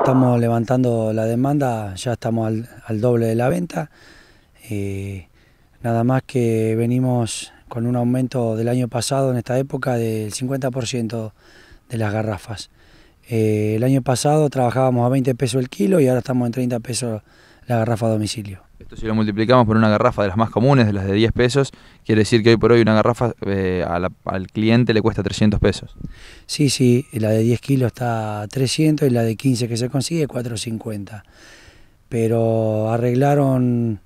Estamos levantando la demanda, ya estamos al, doble de la venta. Eh, nada más que venimos con un aumento del año pasado en esta época del 50% de las garrafas. Eh, el año pasado trabajábamos a 20 pesos el kilo y ahora estamos en 30 pesos la garrafa a domicilio. Esto si lo multiplicamos por una garrafa de las más comunes, de las de 10 pesos, quiere decir que hoy por hoy una garrafa eh, al cliente le cuesta 300 pesos. Sí, sí, la de 10 kilos está a 300 y la de 15 que se consigue 450. Pero arreglaron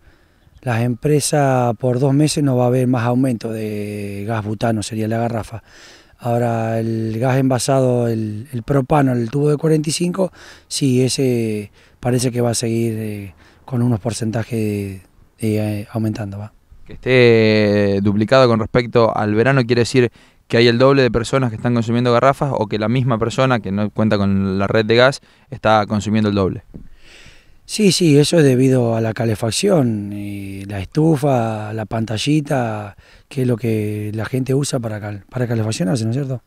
las empresas por dos meses no va a haber más aumento de gas butano, sería la garrafa. Ahora el gas envasado, el, propano, el tubo de 45, sí, ese parece que va a seguir... Eh, con unos porcentajes eh, aumentando. ¿va? Que esté duplicado con respecto al verano quiere decir que hay el doble de personas que están consumiendo garrafas o que la misma persona que no cuenta con la red de gas está consumiendo el doble. Sí, sí, eso es debido a la calefacción, eh, la estufa, la pantallita, que es lo que la gente usa para, para calefaccionarse, ¿no es cierto?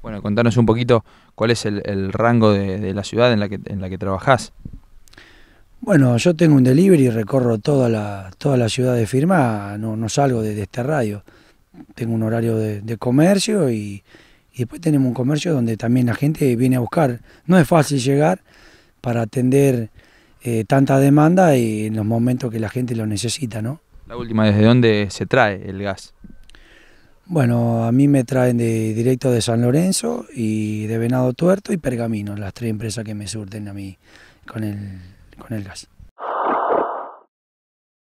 Bueno, contanos un poquito cuál es el, rango de, la ciudad en la que, en la que trabajás. Bueno, yo tengo un delivery y recorro toda la, toda la ciudad de firma, no, no salgo de, este radio. Tengo un horario de, comercio y, después tenemos un comercio donde también la gente viene a buscar. No es fácil llegar para atender eh, tanta demanda y en los momentos que la gente lo necesita, ¿no? La última, ¿desde dónde se trae el gas? Bueno, a mí me traen de directo de San Lorenzo y de Venado Tuerto y Pergamino, las tres empresas que me surten a mí con el con el gas.